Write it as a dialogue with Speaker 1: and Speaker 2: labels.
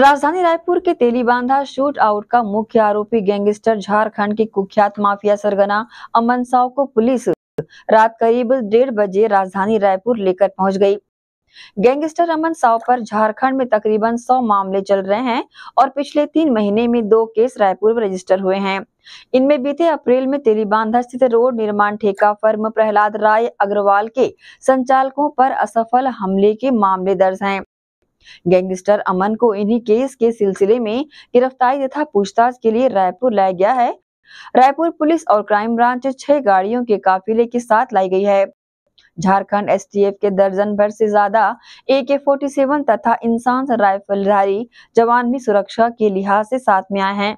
Speaker 1: राजधानी रायपुर के Telibandha shoot out का मुख्य आरोपी गैंगस्टर झारखंड के कुख्यात माफिया सरगना अमन साव को पुलिस रात करीब डेढ़ बजे राजधानी रायपुर लेकर पहुंच गई गैंगस्टर अमन साव पर झारखंड में तकरीबन 100 मामले चल रहे हैं और पिछले तीन महीने में दो केस रायपुर में रजिस्टर हुए हैं इनमें बीते अप्रैल में तेलीबांधा स्थित रोड निर्माण ठेका फर्म प्रहलाद राय अग्रवाल के संचालकों पर असफल हमले के मामले दर्ज हैं गैंगस्टर अमन को इन्हीं केस के सिलसिले में गिरफ्तारी तथा पूछताछ के लिए रायपुर लाया गया है रायपुर पुलिस और क्राइम ब्रांच छह गाड़ियों के काफिले के साथ लाई गई है झारखंड एसटीएफ के दर्जन भर से ज्यादा ए के फोर्टी सेवन तथा इंसान राइफलधारी जवान भी सुरक्षा के लिहाज से साथ में आए हैं